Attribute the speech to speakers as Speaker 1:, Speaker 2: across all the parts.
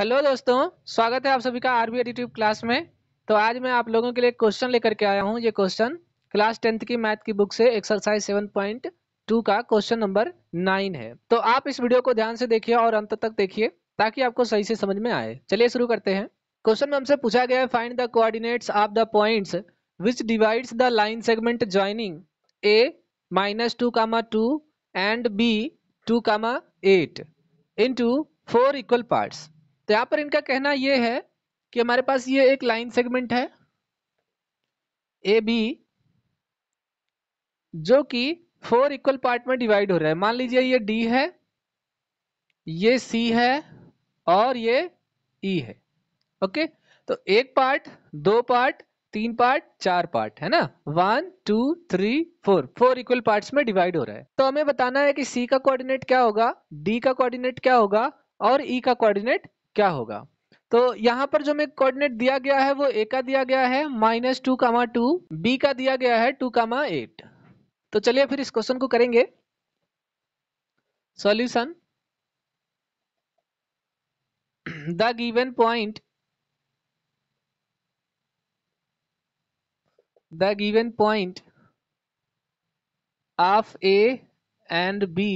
Speaker 1: Hello दोस्तों स्वागत है आप सभी का आरबी एडिटिव क्लास में तो आज मैं आप लोगों के लिए क्वेश्चन लेकर के आया हूँ ये क्वेश्चन क्लास टेंथ की मैथ की बुक से एक्सरसाइज सेवन पॉइंट टू का क्वेश्चन नंबर नाइन है तो आप इस वीडियो को ध्यान से देखिए और अंत तक देखिए ताकि आपको सही से समझ में आए चलिए शुरू करते हैं क्वेश्चन में हमसे पूछा गया है find the coordinates of the points which divides the line segment joining A minus two comma two and B two comma eight into four equal parts तो यहां पर इनका कहना यह है कि हमारे पास ये एक लाइन सेगमेंट है ए बी जो कि फोर इक्वल पार्ट में डिवाइड हो रहा है मान लीजिए ये डी है ये सी है और ये ई e है ओके तो एक पार्ट दो पार्ट तीन पार्ट चार पार्ट है ना one two three four four equal parts में डिवाइड हो रहा है तो हमें बताना है कि सी का कोऑर्डिनेट क्या होगा डी का कोऑर्डिनेट क्या होगा और ई e का कोऑर्डिनेट क्या होगा तो यहाँ पर जो हमें कोऑर्डिनेट दिया गया है वो ए का दिया गया है minus two comma two B का दिया गया है टू कामा एट तो चलिए फिर इस क्वेश्चन को करेंगे solution the given point the given point of A and B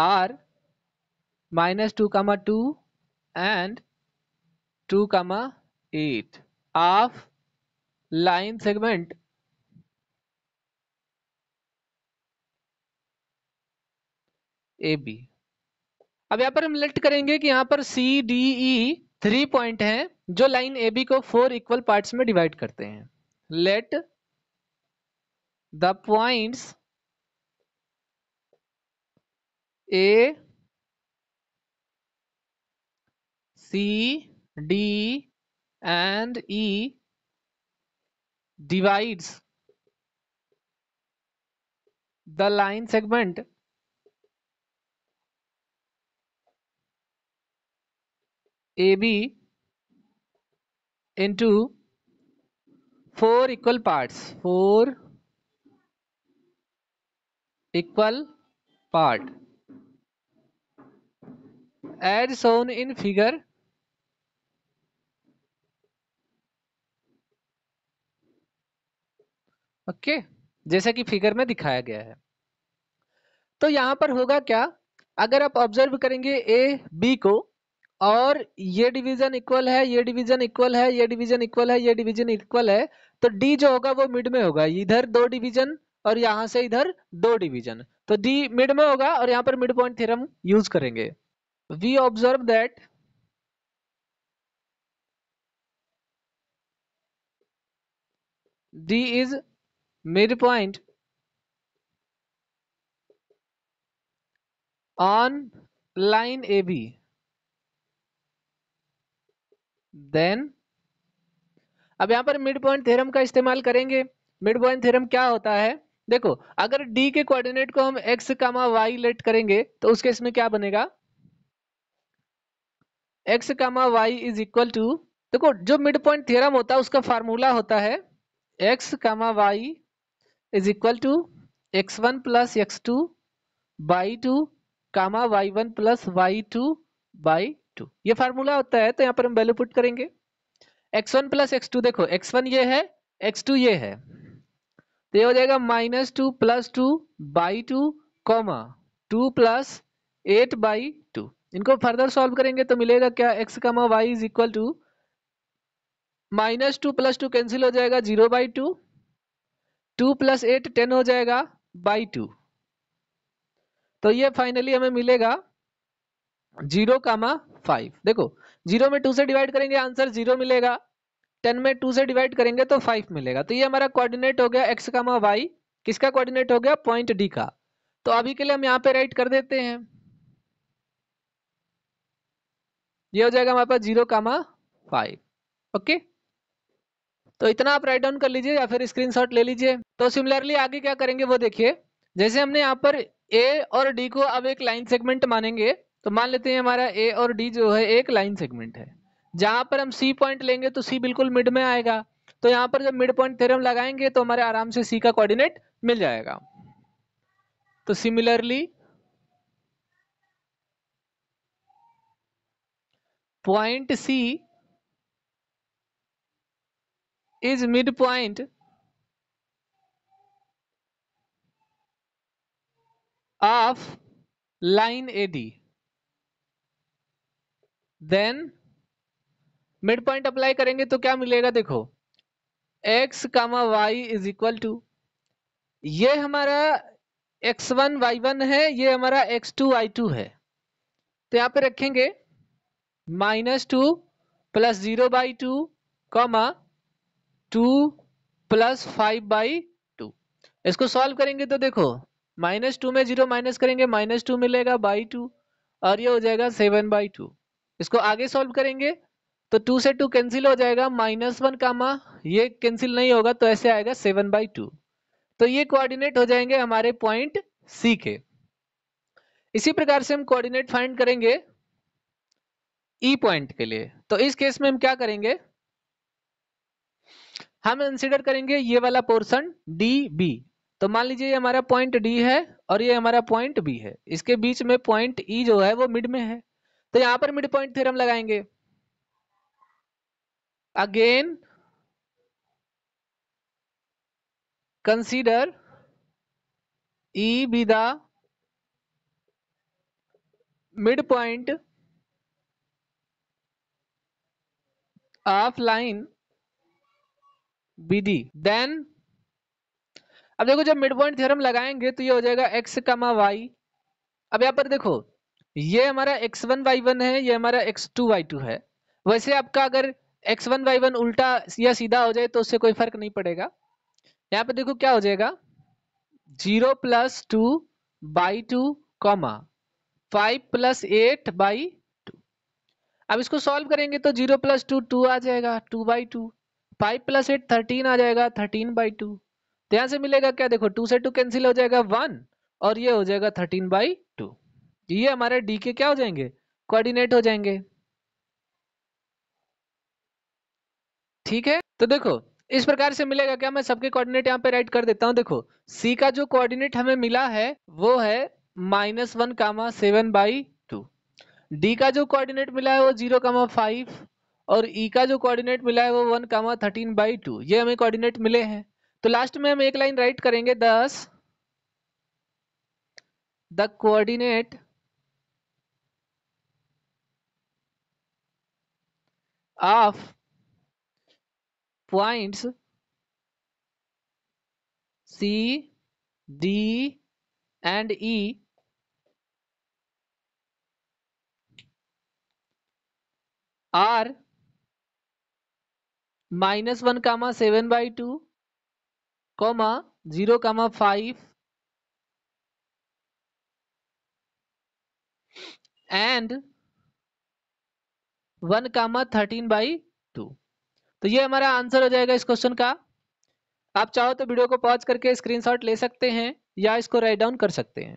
Speaker 1: are minus 2 comma 2 and 2 comma 8 of line segment A B अब यहाँ पर हम लेट करेंगे कि यहाँ पर C D E three point हैं जो लाइन ए बी को फोर इक्वल पार्ट्स में डिवाइड करते हैं let the points A C, D and E divides the line segment AB into four equal parts four equal part as shown in figure okay okay? जैसे कि figure में दिखाया गया है तो यहां पर होगा क्या अगर आप ऑब्जर्व करेंगे ए बी को और ये डिवीजन इक्वल है ये डिवीजन इक्वल है ये डिवीजन इक्वल है ये डिवीजन इक्वल है तो डी जो होगा वो मिड में होगा इधर दो डिवीजन और यहां से इधर दो डिवीजन तो डी मिड में होगा और यहां पर मिड पॉइंट थ्योरम यूज करेंगे we observe that D is midpoint on line AB. Then अब यहां पर मिड पॉइंट थेरम का इस्तेमाल करेंगे मिड पॉइंट थेरम क्या होता है देखो अगर D के कोऑर्डिनेट को हम x कामा वाई लेट करेंगे तो उस केस में क्या बनेगा x comma y is equal to देखो जो मिड पॉइंट थ्योरम होता है उसका फार्मूला होता है x comma y is equal to x one plus x two by two comma y one plus y two by two ये formula होता है तो यहाँ पर हम वैल्यू पुट करेंगे x one plus x two देखो एक्स वन ये है एक्स टू ये है तो ये हो जाएगा minus two plus two by two comma two plus eight by two इनको फर्दर सॉल्व करेंगे तो मिलेगा क्या x comma y is equal to minus two plus two cancel हो जाएगा zero by two two plus eight ten हो जाएगा by two तो ये फाइनली हमें मिलेगा जीरो कामा फाइव देखो जीरो में टू से डिवाइड करेंगे आंसर जीरो मिलेगा टेन में टू से डिवाइड करेंगे तो फाइव मिलेगा तो ये हमारा कोऑर्डिनेट हो गया एक्स कामा वाई किसका कोऑर्डिनेट हो गया पॉइंट डी का तो अभी के लिए हम यहाँ पे राइट कर देते हैं ये हो जाएगा हमारे पास जीरो कामा फाइव ओके तो इतना आप राइट डाउन कर लीजिए या फिर स्क्रीन ले लीजिए तो सिमिलरली आगे क्या करेंगे वो देखिए जैसे हमने यहाँ पर ए और डी को अब एक लाइन सेगमेंट मानेंगे तो मान लेते हैं हमारा ए और डी जो है एक लाइन सेगमेंट है जहां पर हम सी पॉइंट लेंगे तो सी बिल्कुल मिड में आएगा तो यहाँ पर जब मिड पॉइंट थेरम लगाएंगे तो हमारे आराम से सी का कोऑर्डिनेट मिल जाएगा तो similarly point C is midpoint of line AD. Then midpoint apply करेंगे तो क्या मिलेगा देखो x comma y is equal to ये हमारा x1 वन वाई वन है ये हमारा x2 टू वाई टू है तो यहां पे रखेंगे minus two plus zero by two comma two plus five by two इसको सॉल्व करेंगे तो देखो माइनस टू में जीरो माइनस करेंगे माइनस टू मिलेगा बाई टू और ये हो जाएगा सेवन बाई टू इसको आगे सॉल्व करेंगे तो टू से टू कैंसिल हो जाएगा माइनस वन कामा ये कैंसिल नहीं होगा तो ऐसे आएगा सेवन बाई टू तो ये कोऑर्डिनेट हो जाएंगे हमारे पॉइंट सी के इसी प्रकार से हम कोऑर्डिनेट फाइंड करेंगे ई e पॉइंट के लिए तो इस केस में हम क्या करेंगे हम कंसिडर करेंगे ये वाला पोर्सन डी बी तो मान लीजिए ये हमारा पॉइंट डी है और ये हमारा पॉइंट बी है इसके बीच में पॉइंट ई e जो है वो मिड में है तो यहां पर मिड पॉइंट थ्योरम लगाएंगे again consider E be the midpoint of line BD then अब देखो जब मिड पॉइंट थियरम लगाएंगे तो ये हो जाएगा एक्स कमा वाई अब यहाँ पर देखो ये हमारा एक्स वन वाई वन है ये हमारा एक्स टू वाई टू है वैसे आपका अगर एक्स वन वाई वन उल्टा या सीधा हो जाए तो उससे कोई फर्क नहीं पड़ेगा यहाँ पर देखो क्या हो जाएगा zero plus two by two comma five plus eight by two अब इसको सॉल्व करेंगे तो जीरो प्लस टू टू आ जाएगा two by two five plus eight thirteen आ जाएगा थर्टीन बाई टू तो यहाँ से मिलेगा क्या देखो टू से टू कैंसिल हो जाएगा वन और ये हो जाएगा थर्टीन बाई टू ये हमारे डी के क्या हो जाएंगे कोऑर्डिनेट हो जाएंगे ठीक है तो देखो इस प्रकार से मिलेगा क्या मैं सबके कोऑर्डिनेट यहाँ पे राइट कर देता हूँ देखो सी का जो कोऑर्डिनेट हमें मिला है वो है minus one comma seven by two D का जो कोऑर्डिनेट मिला है वो जीरो कामा फाइव और ई e का जो कोऑर्डिनेट मिला है वो one comma thirteen by two ये हमें कोऑर्डिनेट मिले हैं तो लास्ट में हम एक लाइन राइट करेंगे thus the coordinate of points C D and E are minus one comma seven by two comma zero comma five and one comma thirteen by two तो ये हमारा आंसर हो जाएगा इस क्वेश्चन का आप चाहो तो वीडियो को पॉज करके स्क्रीनशॉट ले सकते हैं या इसको राइट डाउन कर सकते हैं